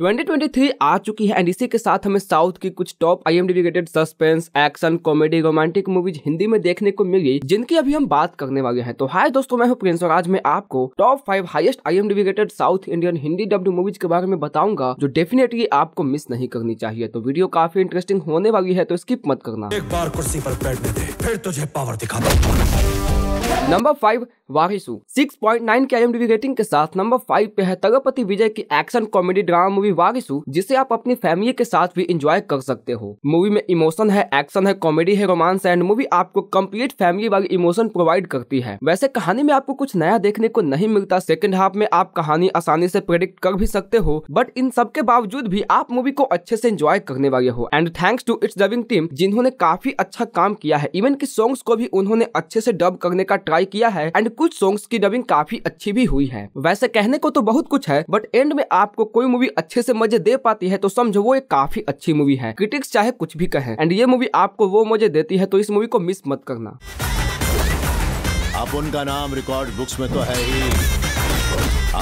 2023 आ चुकी है एंड इसी के साथ हमें साउथ की कुछ top I M D B rated suspense action comedy romantic movies Hindi में देखने को मिली जिनकी अभी हम बात करने वाले हैं तो हाय दोस्तों मैं हूं प्रिंस और आज मैं आपको top five highest I M D B rated south Indian Hindi dubbed movies के बारे में बताऊंगा जो डेफिनेटली आपको मिस नहीं करनी चाहिए तो वीडियो काफी इंटरेस्टिंग होने वाली है तो स्किप मत करना एक बार कुर्सी पर बैठने दे फिर तुझे पावर दिखा नंबर फाइव वारिसू नाइन के आई रेटिंग के साथ नंबर फाइव पे है तगपति विजय की action comedy drama movie Varisu जिसे आप अपनी फैमिली के साथ भी एंजॉय कर सकते हो मूवी में इमोशन है एक्शन है कॉमेडी है रोमांस एंड मूवी आपको कंप्लीट फैमिली वाली इमोशन प्रोवाइड करती है वैसे कहानी में आपको कुछ नया देखने को नहीं मिलता सेकेंड हाफ में आप कहानी आसानी से प्रेडिक्ट कर भी सकते हो बट इन सब के बावजूद भी आप मूवी को अच्छे से एंजॉय करने वाले हो and thanks to its dubbing team जिन्होंने काफी अच्छा काम किया है इवन की सॉन्ग्स को भी उन्होंने अच्छे से डब करने करने का ट्राई किया है एंड कुछ सॉन्ग्स की डबिंग काफी अच्छी भी हुई है वैसे कहने को तो बहुत कुछ है बट एंड में आपको कोई मूवी अच्छे से मजे दे पाती है तो समझो वो एक काफी अच्छी मूवी है क्रिटिक्स चाहे कुछ भी कहे एंड ये मूवी आपको वो मजे देती है तो इस मूवी को मिस मत करना अब उनका नाम रिकॉर्ड बुक्स में तो है ही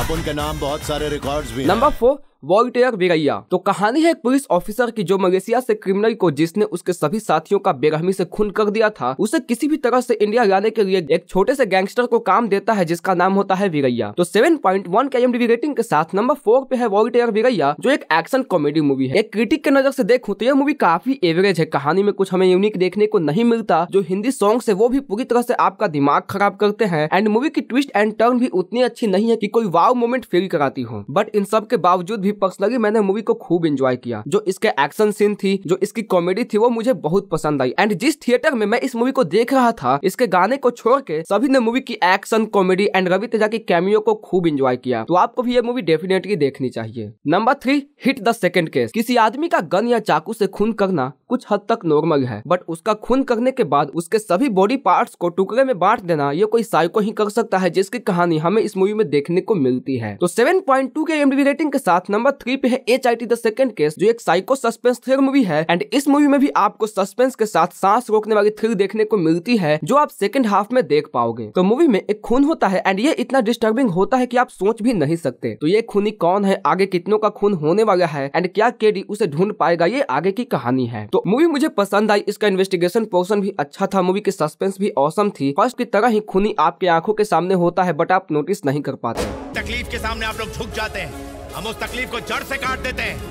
अब उनके नाम बहुत सारे रिकॉर्ड्स भी नंबर फोर वॉल्टेयर बेरैया तो कहानी है एक पुलिस ऑफिसर की जो मलेशिया से क्रिमिनल को जिसने उसके सभी साथियों का बेरहमी से खून कर दिया था उसे किसी भी तरह से इंडिया लाने के लिए एक छोटे से गैंगस्टर को काम देता है जिसका नाम होता है बिगैया तो seven point one K M rating के साथ नंबर फोर पे है वॉल्टेयर बिगैया जो एक एक्शन कॉमेडी मूवी है एक क्रिटिक के नजर से देखूं तो यह मूवी काफी एवरेज है कहानी में कुछ हमें यूनिक देखने को नहीं मिलता जो हिंदी सॉन्ग से वो भी पूरी तरह से आपका दिमाग खराब करते हैं एंड मूवी की ट्विस्ट एंड टर्न भी उतनी अच्छी नहीं है की कोई वाव मोमेंट फील कराती हो बट इन सब के बावजूद भी भी पक्ष लगी मैंने मूवी को खूब इंजॉय किया जो इसके एक्शन सीन थी जो इसकी कॉमेडी थी वो मुझे बहुत पसंद आई एंड जिस थिएटर में मैं इस मूवी को देख रहा था इसके गाने को छोड़ के सभी ने मूवी की action comedy and Ravi Teja की कैमियो को खूब इंजॉय किया तो आपको भी ये मूवी डेफिनेटली देखनी चाहिए number three hit the second case किसी आदमी का गन या चाकू से खून करना कुछ हद तक नॉर्मल है बट उसका खून करने के बाद उसके सभी बॉडी पार्ट्स को टुकड़े में बांट देना ये कोई साइको ही कर सकता है जिसकी कहानी हमें इस मूवी में देखने को मिलती है तो 7.2 के एम रेटिंग के साथ नंबर नंबर थ्री पे है H I T the second case जो एक साइको सस्पेंस थ्रिल मूवी है एंड इस मूवी में भी आपको सस्पेंस के साथ सांस रोकने वाली थ्रिल देखने को मिलती है जो आप सेकंड हाफ में देख पाओगे तो मूवी में एक खून होता है एंड ये इतना डिस्टर्बिंग होता है की आप सोच भी नहीं सकते तो ये खूनी कौन है आगे कितनों का खून होने वाला है एंड क्या केडी उसे ढूंढ पाएगा ये आगे की कहानी है तो मूवी मुझे पसंद आई इसका इन्वेस्टिगेशन पोर्सन भी अच्छा था मूवी की सस्पेंस भी औसम थी फर्स्ट की तरह ही खूनी आपके आंखों के सामने होता है बट आप नोटिस नहीं कर पाते तकलीफ के सामने आप लोग झुक जाते हैं हम उस तकलीफ को जड़ से काट देते हैं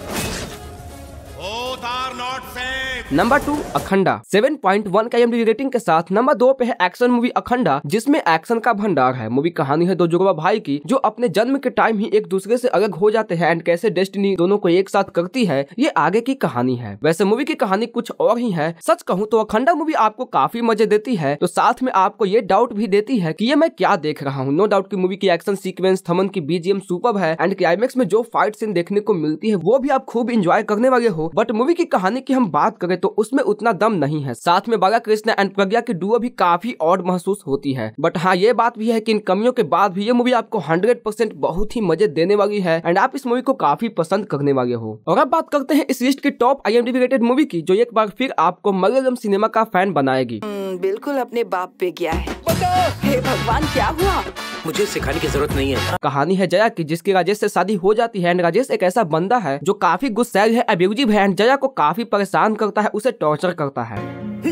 both are not same number two Akhanda 7.1 का एमडी रेटिंग के साथ नंबर दो पे है एक्शन मूवी अखंडा जिसमें एक्शन का भंडार है मूवी कहानी है दो जुगवा भाई की जो अपने जन्म के टाइम ही एक दूसरे से अलग हो जाते हैं एंड कैसे डेस्टिनी दोनों को एक साथ करती है ये आगे की कहानी है वैसे मूवी की कहानी कुछ और ही है सच कहूँ तो अखंडा मूवी आपको काफी मजे देती है तो साथ में आपको ये डाउट भी देती है की ये मैं क्या देख रहा हूँ नो डाउट की मूवी की एक्शन सिक्वेंस थमन की बीजीएम सुपर है एंड क्लाइमेक्स में जो फाइट सीन देखने को मिलती है वो भी आप खूब इंजॉय करने वाले हो बट मूवी की कहानी की हम बात कर सके तो उसमें उतना दम नहीं है साथ में बागा कृष्ण एंड प्रज्ञा की डुओ भी काफी और महसूस होती है बट हाँ ये बात भी है कि इन कमियों के बाद भी ये मूवी आपको हंड्रेड परसेंट बहुत ही मजे देने वाली है एंड आप इस मूवी को काफी पसंद करने वाले हो और अब बात करते हैं इस लिस्ट की टॉप आई रेटेड मूवी की जो एक बार फिर आपको मलयालम सिनेमा का फैन बनाएगी हम्म, बिल्कुल अपने बाप पे गया है भगवान क्या हुआ मुझे सिखाने की जरूरत नहीं है कहानी है जया की जिसकी राजेश से शादी हो जाती है एंड राजेश एक ऐसा बंदा है जो काफी गुस्सैल है अब्यूजिव है एंड जया को काफी परेशान करता है उसे टॉर्चर करता है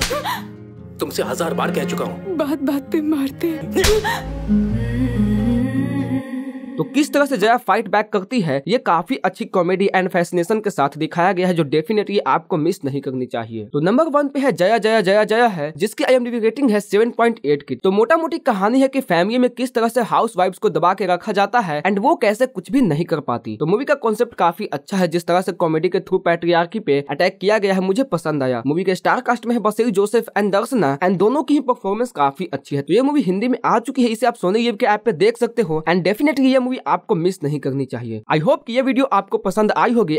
तुमसे हजार बार कह चुका हूँ बात बात पे मारते हैं तो किस तरह से जया फाइट बैक करती है ये काफी अच्छी कॉमेडी एंड फैसिनेशन के साथ दिखाया गया है जो डेफिनेटली आपको मिस नहीं करनी चाहिए तो नंबर वन पे है जया जया जया जया है जिसकी आई रेटिंग है सेवन की तो मोटा मोटी कहानी है की फैमिली में किस तरह से हाउस वाइफ को दबा के रखा जाता है एंड वो कैसे कुछ भी नहीं कर पाती तो मूवी का कॉन्सेप्ट काफी अच्छा है जिस तरह से कॉमेडी के थ्रू पैट्रियार्की पे अटैक किया गया है मुझे पसंद आया मूवी के स्टार कास्ट में है जोसेफ एंड दर्शना एंड दोनों की ही परफॉर्मेंस काफी अच्छी है तो ये मूवी हिंदी में आ चुकी है इसे आप सोनी येब के ऐप पे देख सकते हो एंड डेफिनेटली ये मूवी आपको मिस नहीं करनी चाहिए आई होप कि ये वीडियो आपको पसंद आई होगी